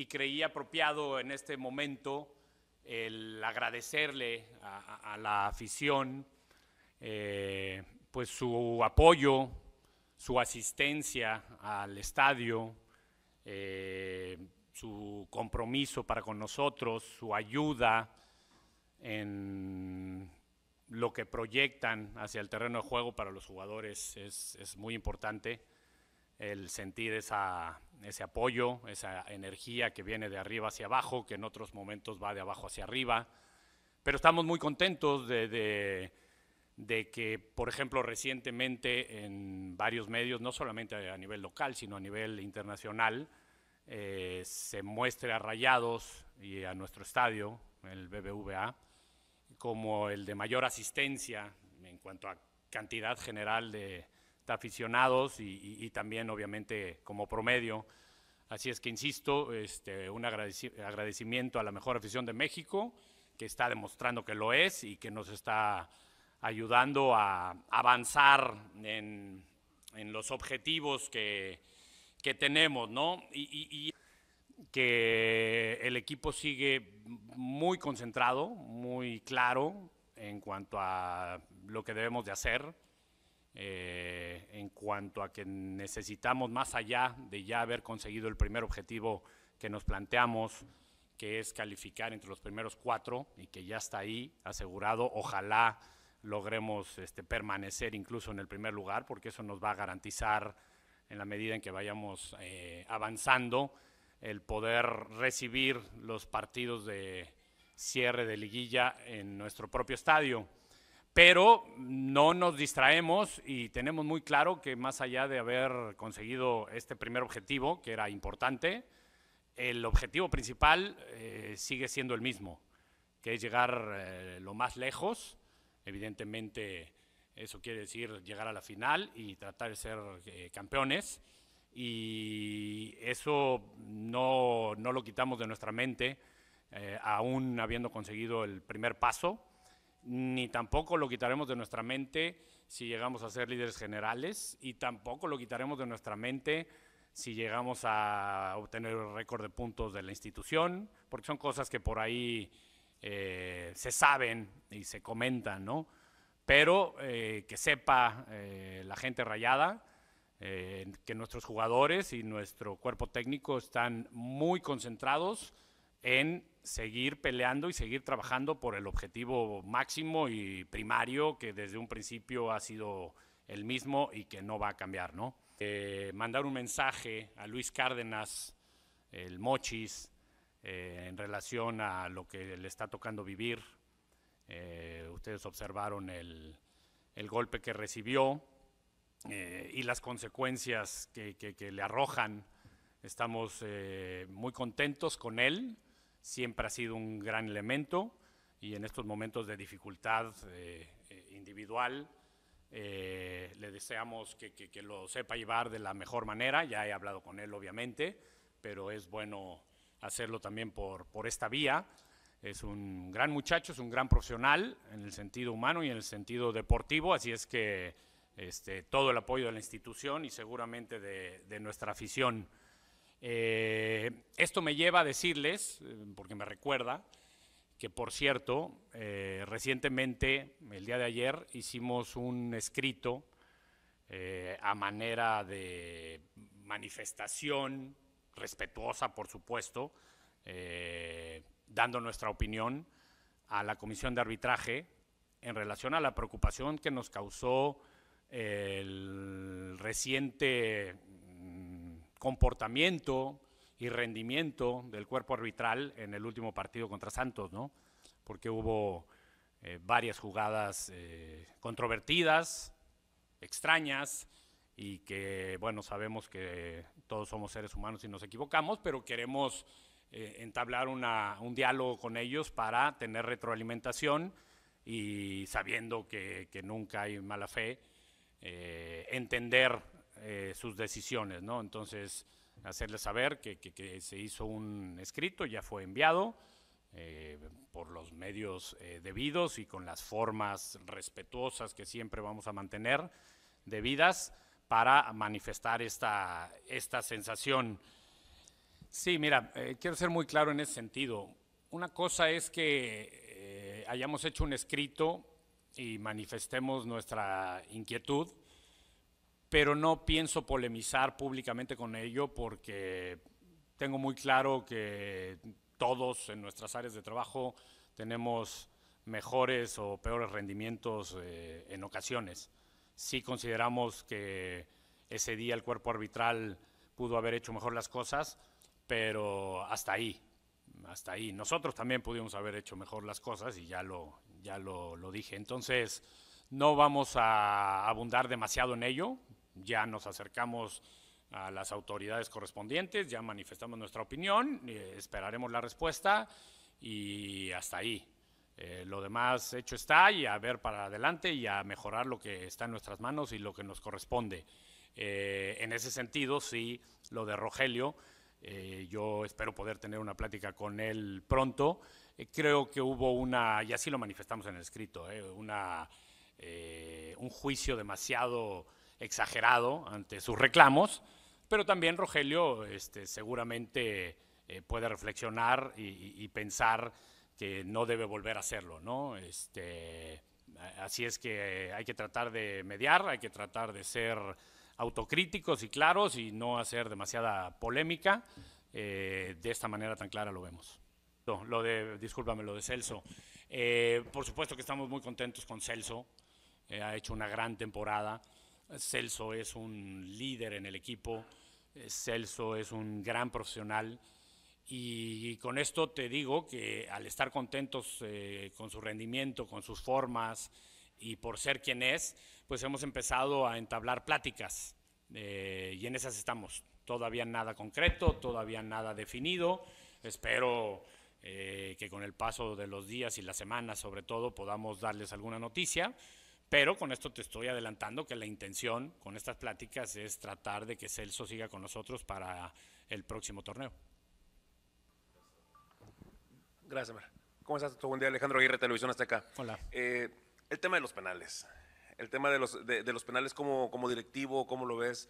y creí apropiado en este momento el agradecerle a, la afición eh, pues su apoyo, su asistencia al estadio, eh, su compromiso para con nosotros, su ayuda en lo que proyectan hacia el terreno de juego para los jugadores es muy importante el sentir esa, ese apoyo, esa energía que viene de arriba hacia abajo, que en otros momentos va de abajo hacia arriba. Pero estamos muy contentos de, que, por ejemplo, recientemente en varios medios, no solamente a nivel local, sino a nivel internacional, eh, se muestre a Rayados y a nuestro estadio, el BBVA, como el de mayor asistencia en cuanto a cantidad general de, aficionados y, también obviamente como promedio. Así es que insisto, este, un agradecimiento a la mejor afición de México, que está demostrando que lo es y que nos está ayudando a avanzar en, los objetivos que, tenemos, ¿no? y, que el equipo sigue muy concentrado, muy claro en cuanto a lo que debemos de hacer eh, en cuanto a que necesitamos, más allá de ya haber conseguido el primer objetivo que nos planteamos, que es calificar entre los primeros cuatro y que ya está ahí asegurado, ojalá logremos este, permanecer incluso en el primer lugar, porque eso nos va a garantizar, en la medida en que vayamos eh, avanzando, el poder recibir los partidos de cierre de liguilla en nuestro propio estadio pero no nos distraemos y tenemos muy claro que más allá de haber conseguido este primer objetivo, que era importante, el objetivo principal eh, sigue siendo el mismo, que es llegar eh, lo más lejos, evidentemente eso quiere decir llegar a la final y tratar de ser eh, campeones, y eso no, lo quitamos de nuestra mente, aún habiendo conseguido el primer paso ni tampoco lo quitaremos de nuestra mente si llegamos a ser líderes generales y tampoco lo quitaremos de nuestra mente si llegamos a obtener el récord de puntos de la institución, porque son cosas que por ahí eh, se saben y se comentan, ¿no? Pero eh, que sepa eh, la gente rayada que nuestros jugadores y nuestro cuerpo técnico están muy concentrados en seguir peleando y seguir trabajando por el objetivo máximo y primario que desde un principio ha sido el mismo y que no va a cambiar, ¿no? Eh, mandar un mensaje a Luis Cárdenas, el Mochis, eh, en relación a lo que le está tocando vivir. Eh, ustedes observaron el, golpe que recibió y las consecuencias que, le arrojan. Estamos muy contentos con él siempre ha sido un gran elemento y en estos momentos de dificultad eh, eh, individual eh, le deseamos que, lo sepa llevar de la mejor manera. Ya he hablado con él, obviamente, pero es bueno hacerlo también por, esta vía. Es un gran muchacho, es un gran profesional en el sentido humano y en el sentido deportivo, así es que este, todo el apoyo de la institución y seguramente de nuestra afición. Eh, esto me lleva a decirles, eh, porque me recuerda, que por cierto, eh, recientemente, el día de ayer, hicimos un escrito a manera de manifestación respetuosa, por supuesto, dando nuestra opinión a la Comisión de Arbitraje en relación a la preocupación que nos causó el reciente comportamiento y rendimiento del cuerpo arbitral en el último partido contra Santos, ¿no? Porque hubo eh, varias jugadas eh, controvertidas, extrañas, y que, bueno, sabemos que todos somos seres humanos y nos equivocamos, pero queremos eh, entablar un diálogo con ellos para tener retroalimentación y sabiendo que nunca hay mala fe, entender eh, sus decisiones, ¿no? Entonces, hacerles saber que, se hizo un escrito, ya fue enviado eh, por los medios eh, debidos y con las formas respetuosas que siempre vamos a mantener debidas para manifestar esta, esta sensación. Sí, mira, quiero ser muy claro en ese sentido. Una cosa es que hayamos hecho un escrito y manifestemos nuestra inquietud, pero no pienso polemizar públicamente con ello porque tengo muy claro que todos en nuestras áreas de trabajo tenemos mejores o peores rendimientos eh, en ocasiones. Sí consideramos que ese día el cuerpo arbitral pudo haber hecho mejor las cosas, pero hasta ahí, hasta ahí. Nosotros también pudimos haber hecho mejor las cosas y ya lo, ya lo, lo dije. Entonces, no vamos a abundar demasiado en ello ya nos acercamos a las autoridades correspondientes, ya manifestamos nuestra opinión, eh, esperaremos la respuesta y hasta ahí. Eh, lo demás hecho está y a ver para adelante y a mejorar lo que está en nuestras manos y lo que nos corresponde. Eh, en ese sentido, sí, lo de Rogelio, yo espero poder tener una plática con él pronto. creo que hubo una, y así lo manifestamos en el escrito, una, un juicio demasiado exagerado ante sus reclamos, pero también Rogelio este, seguramente eh, puede reflexionar y, pensar que no debe volver a hacerlo, ¿no? Este, así es que hay que tratar de mediar, hay que tratar de ser autocríticos y claros y no hacer demasiada polémica. Eh, de esta manera tan clara lo vemos. No, lo de, discúlpame, lo de Celso. Eh, por supuesto que estamos muy contentos con Celso. ha hecho una gran temporada. Celso es un líder en el equipo, eh, Celso es un gran profesional y, con esto te digo que al estar contentos eh, con su rendimiento, con sus formas y por ser quien es, pues hemos empezado a entablar pláticas eh, y en esas estamos. Todavía nada concreto, todavía nada definido. Espero que con el paso de los días y las semanas sobre todo podamos darles alguna noticia. Pero con esto te estoy adelantando que la intención con estas pláticas es tratar de que Celso siga con nosotros para el próximo torneo. Gracias, Mar. ¿Cómo estás? Buen día, Alejandro Aguirre, Televisión hasta acá. Hola. Eh, el tema de los penales. El tema de los, los penales como, como directivo, ¿cómo lo ves?